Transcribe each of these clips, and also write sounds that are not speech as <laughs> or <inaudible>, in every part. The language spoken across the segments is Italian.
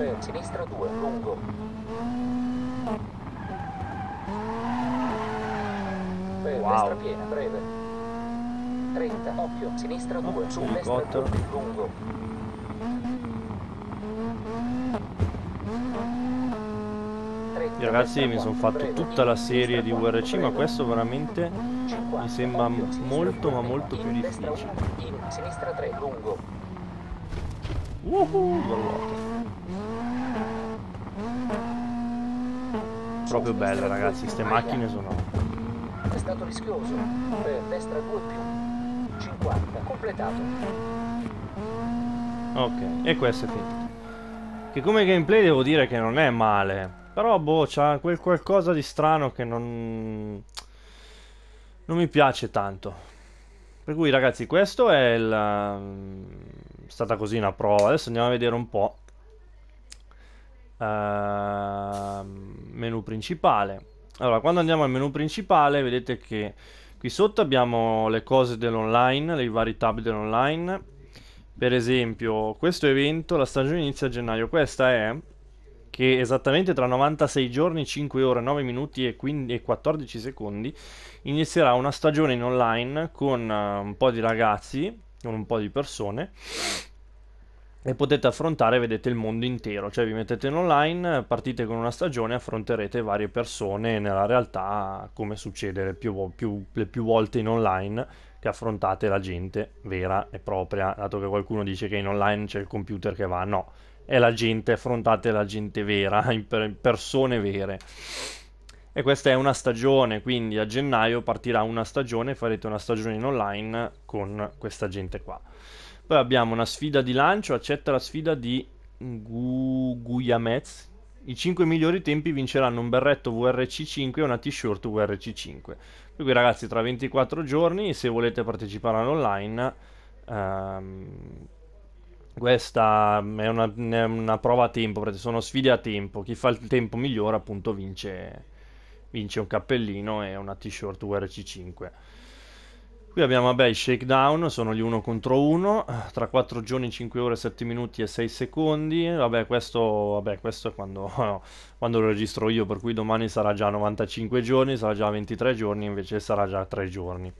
Stop, sinistra 2, lungo. Per wow. destra piena, breve. 30, occhio, sinistra 2, oh, su, destra 2, lungo. Ragazzi mi sono fatto tutta la serie di URC ma questo veramente mi sembra molto ma molto più difficile. Sinistra 3, lungo. Woohoo, uhuh. proprio belle ragazzi, queste macchine sono... È stato rischioso, per eh, destra 2 50, completato. Ok, e questo è finito. Che come gameplay devo dire che non è male, però boh, c'ha quel qualcosa di strano che non... Non mi piace tanto. Per cui ragazzi, questo è il... Ehm, è stata così una prova, adesso andiamo a vedere un po'. Ehm menu principale. Allora, quando andiamo al menu principale, vedete che qui sotto abbiamo le cose dell'online, i vari tab dell'online. Per esempio, questo evento, la stagione inizia a gennaio, questa è che esattamente tra 96 giorni, 5 ore, 9 minuti e, 15, e 14 secondi inizierà una stagione in online con eh, un po' di ragazzi, con un po' di persone e potete affrontare, vedete, il mondo intero, cioè vi mettete in online, partite con una stagione, affronterete varie persone nella realtà, come succede le più, più, le più volte in online, che affrontate la gente vera e propria, dato che qualcuno dice che in online c'è il computer che va, no, è la gente, affrontate la gente vera, <laughs> persone vere. E questa è una stagione, quindi a gennaio partirà una stagione, farete una stagione in online con questa gente qua. Poi abbiamo una sfida di lancio, accetta la sfida di Gu- Guyamez. I 5 migliori tempi vinceranno un berretto VRC5 e una t-shirt VRC5. Per cui ragazzi, tra 24 giorni, se volete partecipare all'online, ehm, questa è una, è una, prova a tempo, perché sono sfide a tempo. Chi fa il tempo migliore appunto vince, vince un cappellino e una t-shirt vrc 5 Qui abbiamo, vabbè, i shakedown, sono gli uno contro uno, tra 4 giorni, 5 ore, 7 minuti e 6 secondi, vabbè, questo, vabbè, questo è quando, <laughs> quando, lo registro io, per cui domani sarà già 95 giorni, sarà già 23 giorni, invece sarà già 3 giorni,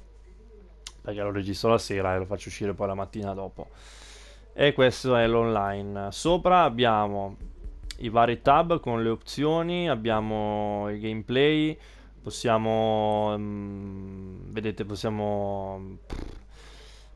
perché lo registro la sera e lo faccio uscire poi la mattina dopo. E questo è l'online. Sopra abbiamo i vari tab con le opzioni, abbiamo il gameplay, Possiamo... Mm, vedete, possiamo...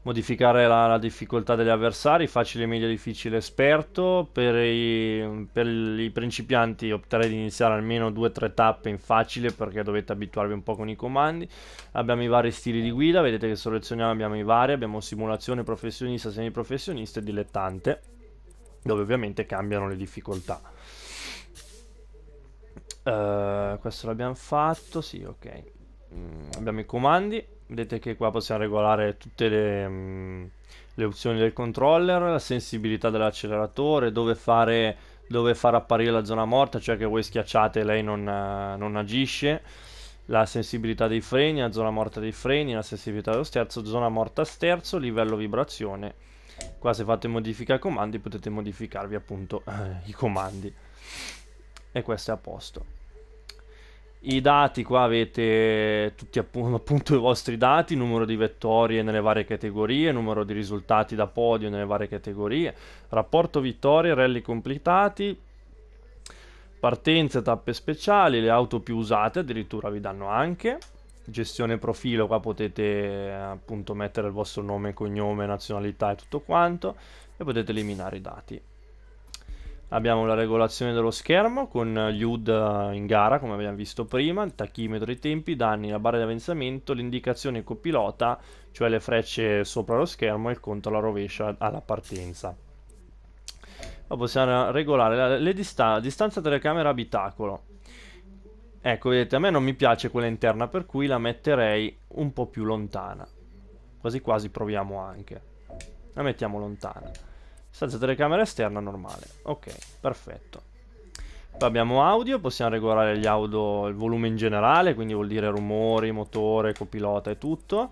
modificare la, la, difficoltà degli avversari, facile, medio, difficile, esperto. Per i, per i principianti opterei di iniziare almeno 2-3 tappe in facile perché dovete abituarvi un po' con i comandi. Abbiamo i vari stili di guida, vedete che selezioniamo, abbiamo i vari, abbiamo simulazione, professionista, semiprofessionista e dilettante, dove ovviamente cambiano le difficoltà. Uh, questo l'abbiamo fatto, sì, ok. Mm, abbiamo i comandi. Vedete che qua possiamo regolare tutte le, mm, le opzioni del controller, la sensibilità dell'acceleratore, dove fare, dove far apparire la zona morta, cioè che voi schiacciate e lei non, eh, non agisce la sensibilità dei freni, la zona morta dei freni, la sensibilità dello sterzo, zona morta sterzo, livello vibrazione. Qua se fate modifica comandi potete modificarvi appunto eh, <laughs> i comandi e questo è a posto. I dati qua avete tutti appunto, <laughs> appunto i vostri dati, numero di vettorie nelle varie categorie, numero di risultati da podio nelle varie categorie, rapporto vittorie, rally completati, partenze, tappe speciali, le auto più usate addirittura vi danno anche, gestione profilo, qua potete appunto mettere il vostro nome, cognome, nazionalità e tutto quanto e potete eliminare i dati. Abbiamo la regolazione dello schermo con gli UD in gara, come abbiamo visto prima, il tachimetro dei tempi, i danni, la barra di avanzamento, l'indicazione copilota, cioè le frecce sopra lo schermo e il conto alla rovescia alla partenza. Poi possiamo regolare la le distan distanza telecamera abitacolo. Ecco, vedete, a me non mi piace quella interna, per cui la metterei un po' più lontana. Quasi quasi proviamo anche. La mettiamo lontana. Senza telecamera esterna normale. Ok, perfetto. Poi abbiamo audio, possiamo regolare gli audio, il volume in generale, quindi vuol dire rumori, motore, copilota e tutto.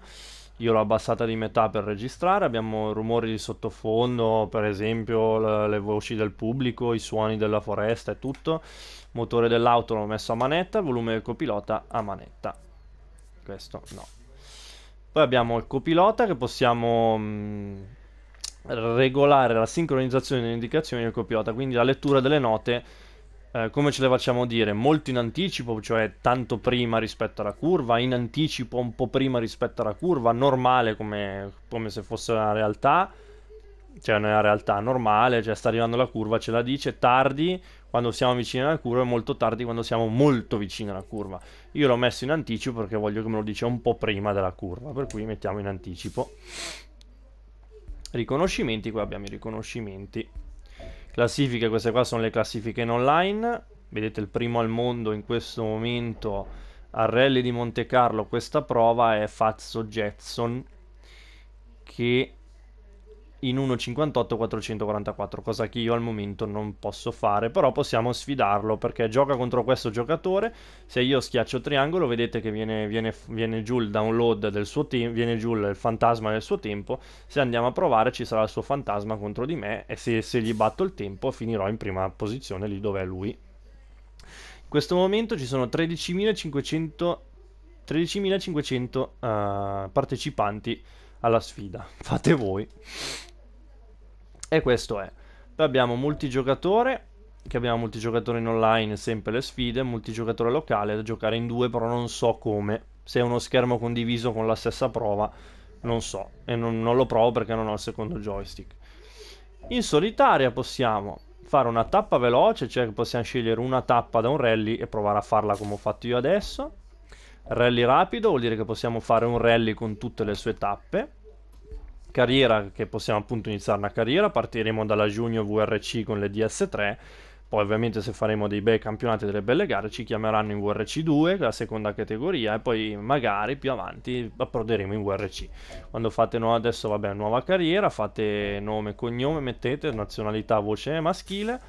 Io l'ho abbassata di metà per registrare, abbiamo rumori di sottofondo, per esempio le, le voci del pubblico, i suoni della foresta e tutto. Motore dell'auto l'ho messo a manetta, volume del copilota a manetta. Questo no. Poi abbiamo il copilota che possiamo... Mh, mm, regolare la sincronizzazione delle indicazioni del copiota, quindi la lettura delle note, eh, come ce le facciamo dire? Molto in anticipo, cioè tanto prima rispetto alla curva, in anticipo un po' prima rispetto alla curva, normale come, come se fosse una realtà, cioè una realtà normale, cioè sta arrivando la curva, ce la dice, tardi quando siamo vicini alla curva e molto tardi quando siamo molto vicini alla curva. Io l'ho messo in anticipo perché voglio che me lo dice un po' prima della curva, per cui mettiamo in anticipo riconoscimenti, qua abbiamo i riconoscimenti. Classifiche, queste qua sono le classifiche in online, vedete il primo al mondo in questo momento al rally di Monte Carlo questa prova è Fazzo Jetson che in 1.58-444, cosa che io al momento non posso fare, però possiamo sfidarlo perché gioca contro questo giocatore, se io schiaccio triangolo vedete che viene, viene, viene giù il download del suo team, viene giù il fantasma del suo tempo, se andiamo a provare ci sarà il suo fantasma contro di me e se, se gli batto il tempo finirò in prima posizione lì dove è lui. In questo momento ci sono 13.500, 13.500 uh, partecipanti alla sfida, fate voi. E questo è. Poi abbiamo multigiocatore, che abbiamo multigiocatore in online, sempre le sfide, multigiocatore locale da giocare in due, però non so come. Se è uno schermo condiviso con la stessa prova, non so. E non, non lo provo perché non ho il secondo joystick. In solitaria possiamo fare una tappa veloce, cioè possiamo scegliere una tappa da un rally e provare a farla come ho fatto io adesso. Rally rapido vuol dire che possiamo fare un rally con tutte le sue tappe carriera che possiamo appunto iniziare una carriera, partiremo dalla giugno VRC con le DS3, poi ovviamente se faremo dei bei campionati e delle belle gare ci chiameranno in VRC2, la seconda categoria, e poi magari più avanti approderemo in VRC. Quando fate no, adesso vabbè, nuova carriera, fate nome, cognome, mettete nazionalità, voce maschile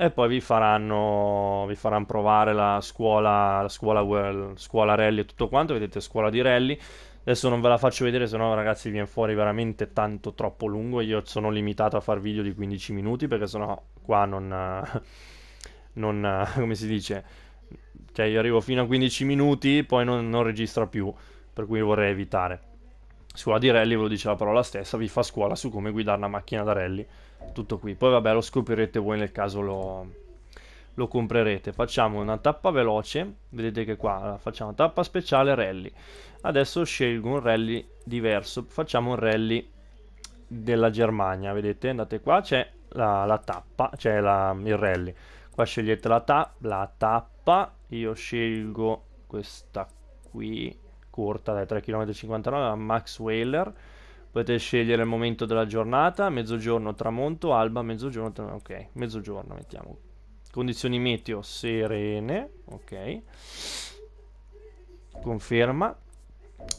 e poi vi faranno, vi faranno provare la scuola, la scuola, la scuola rally e tutto quanto, vedete scuola di rally Adesso non ve la faccio vedere, se no ragazzi viene fuori veramente tanto troppo lungo. Io sono limitato a fare video di 15 minuti perché sennò qua non... <laughs> non come si dice? Cioè io arrivo fino a 15 minuti, poi non, non registra più, per cui vorrei evitare. Scuola di rally, ve lo dice la parola stessa, vi fa scuola su come guidare una macchina da rally. Tutto qui. Poi vabbè lo scoprirete voi nel caso lo lo comprerete. Facciamo una tappa veloce, vedete che qua facciamo tappa speciale rally. Adesso scelgo un rally diverso, facciamo un rally della Germania, vedete? Andate qua, c'è la, la, tappa, c'è il rally. Qua scegliete la, ta la tappa, io scelgo questa qui, corta, dai 3,59 km, la Max Whaler. Potete scegliere il momento della giornata, mezzogiorno, tramonto, alba, mezzogiorno, ok, mezzogiorno mettiamo Condizioni meteo serene, ok. Conferma.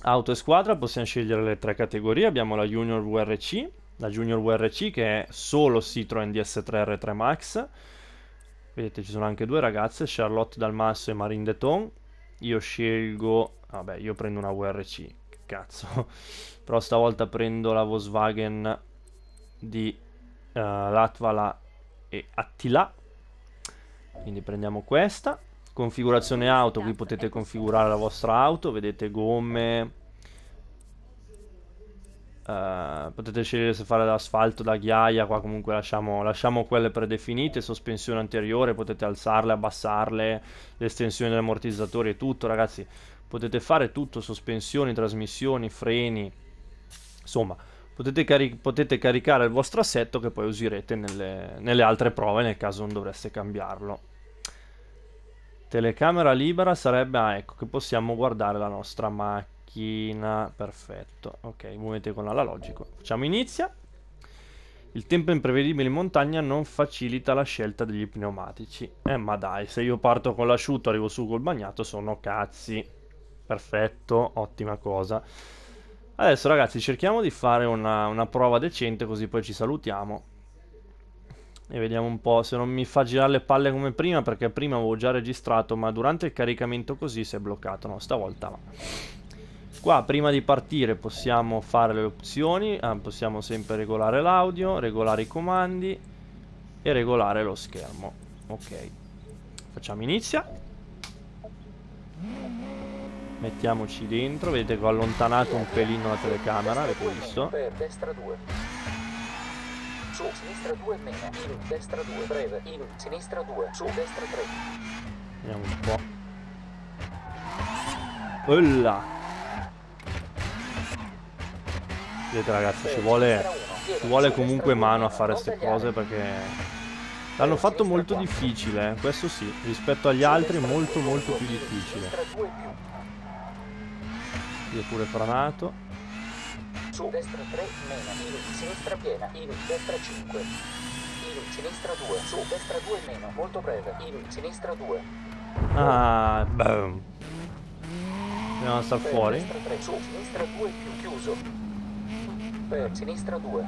Auto e squadra, possiamo scegliere le tre categorie. Abbiamo la Junior VRC, la Junior VRC che è solo Citroen DS3 R3 Max. Vedete, ci sono anche due ragazze, Charlotte Dalmasso e Marine Deton. Io scelgo... Vabbè, io prendo una VRC, che cazzo. <laughs> Però stavolta prendo la Volkswagen di uh, Latvala e Attila quindi prendiamo questa. Configurazione auto, qui esatto, potete ecco. configurare la vostra auto, vedete gomme. Uh, potete scegliere se fare l'asfalto da ghiaia, qua comunque lasciamo, lasciamo quelle predefinite, sospensione anteriore, potete alzarle, abbassarle, l'estensione dell'ammortizzatore e tutto, ragazzi. Potete fare tutto, sospensioni, trasmissioni, freni, insomma potete, cari- potete, caricare il vostro assetto che poi userete nelle, nelle altre prove nel caso non dovreste cambiarlo. Telecamera libera sarebbe, ah ecco, che possiamo guardare la nostra macchina, perfetto. Ok, muovete con analogico. Facciamo inizia. Il tempo imprevedibile in montagna non facilita la scelta degli pneumatici. Eh ma dai, se io parto con l'asciutto e arrivo su col bagnato sono cazzi. Perfetto, ottima cosa. Adesso ragazzi cerchiamo di fare una, una prova decente così poi ci salutiamo. E vediamo un po' se non mi fa girare le palle come prima perché prima avevo già registrato ma durante il caricamento così si è bloccato. No, stavolta va. Qua prima di partire possiamo fare le opzioni, ah, possiamo sempre regolare l'audio, regolare i comandi e regolare lo schermo. Ok, facciamo inizia. Mettiamoci dentro, vedete che ho allontanato un pelino la telecamera, avete visto? Per destra 2. Su, sinistra 2 meno, su, destra 2, breve, in, sinistra 2, su, destra 3. Vediamo un po'. Olla! Vedete ragazzi, ci vuole, ci vuole comunque mano a fare queste cose perché L'hanno fatto molto difficile, eh. questo sì, rispetto agli altri molto molto più difficile. Qui è pure franato. Su, destra 3, mena, il, sinistra piena, il, destra 5. Il, sinistra 2, su, destra 2, meno, molto breve, il, sinistra 2. Ah, boom. Dobbiamo stare fuori. Destra 3, su, sinistra 2, più chiuso. Per, sinistra 2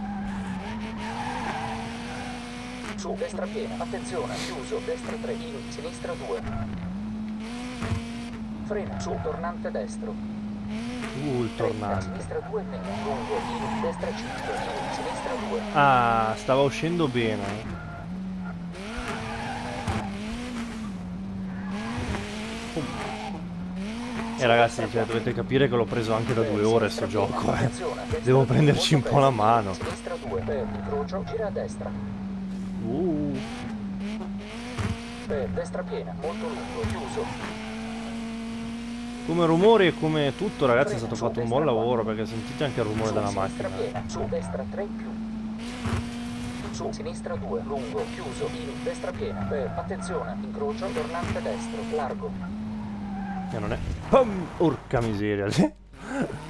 su, destra piena, attenzione, chiuso, destra 3, in, sinistra 2. Frena, su, tornante destro. Uh, il tornado. Ah, stava uscendo bene. E eh, ragazzi, cioè, dovete capire che l'ho preso anche da due ore sto gioco, eh. Devo prenderci un po' la mano. Uh. Destra piena, molto lungo, chiuso come rumori e come tutto ragazzi è stato fatto un buon lavoro perché sentite anche il rumore della macchina su destra 3 più su sinistra 2 lungo chiuso in destra piena per eh, attenzione incrocio tornante destro largo che non è Pum! urca miseria lì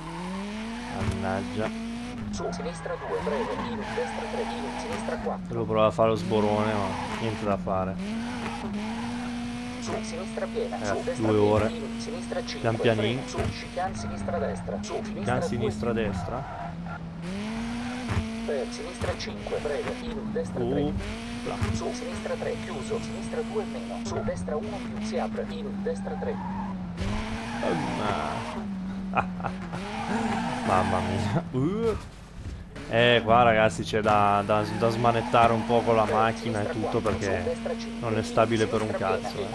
<laughs> mannaggia su sinistra 2 breve in destra 3 in sinistra 4 lo provavo a fare lo sborone ma niente da fare su, eh. sinistra piena, eh, su, destra due ore. In, sinistra 5, pian pianino. Su, chicane sinistra destra, su, sinistra Can, sinistra destra. Per, eh, sinistra 5, prego, in, destra uh. 3. Là. Su, sinistra 3, chiuso, sinistra 2 meno, su, destra 1 più, si apre, in, destra 3. Oh, no. Mamma mia. Uh. Eh, qua ragazzi c'è da, da, da, smanettare un po' con la macchina e tutto perché non è stabile per un cazzo. Eh.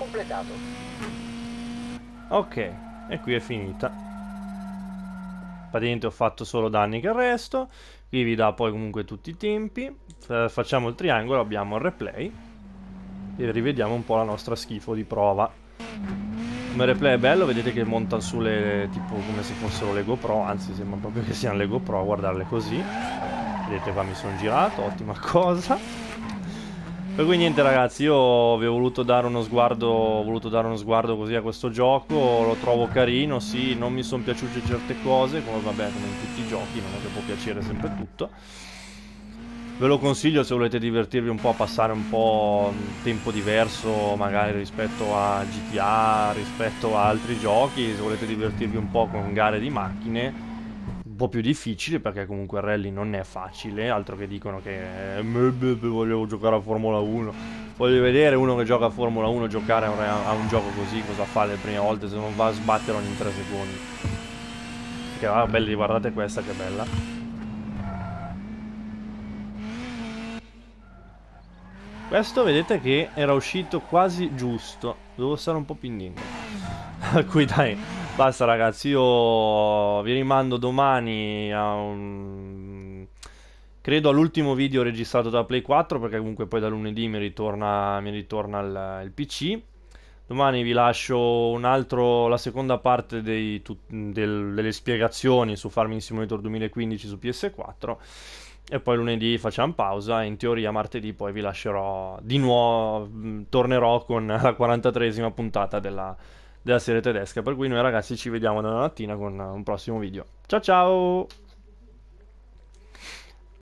Ok, e qui è finita. Praticamente ho fatto solo danni che resto. Qui vi dà poi comunque tutti i tempi. Facciamo il triangolo, abbiamo il replay. E rivediamo un po' la nostra schifo di prova come replay è bello, vedete che montano su le, tipo come se fossero le GoPro, anzi sembra proprio che siano le GoPro a guardarle così. Vedete qua mi sono girato, ottima <laughs> cosa. E quindi niente ragazzi, io vi ho voluto dare uno sguardo, ho voluto dare uno sguardo così a questo gioco, lo trovo carino, sì, non mi sono piaciute certe cose, come vabbè come in tutti i giochi, non è che può piacere sempre tutto ve lo consiglio se volete divertirvi un po' a passare un po' tempo diverso magari rispetto a GTA, rispetto a altri giochi, se volete divertirvi un po' con gare di macchine un po' più difficile perché comunque il rally non è facile, altro che dicono che eh, volevo giocare a Formula 1. Voglio vedere uno che gioca a Formula 1 giocare a un gioco così, cosa fa le prime volte se non va a sbattere ogni 3 secondi. Che ah, belli, guardate questa che bella. Questo vedete che era uscito quasi giusto. Devo stare un po' più indietro. <laughs> A dai, basta ragazzi, io vi rimando domani a un... Credo all'ultimo video registrato da Play 4 perché comunque poi da lunedì mi ritorna, mi ritorna il, il PC. Domani vi lascio altro, la seconda parte dei, tu, del, delle spiegazioni su Farming Simulator 2015 su PS4 e poi lunedì facciamo pausa. In teoria, martedì poi vi lascerò di nuovo. Mm, tornerò con <laughs> la 43esima puntata della, della serie tedesca. Per cui noi, ragazzi, ci vediamo domani mattina con un prossimo video. Ciao ciao!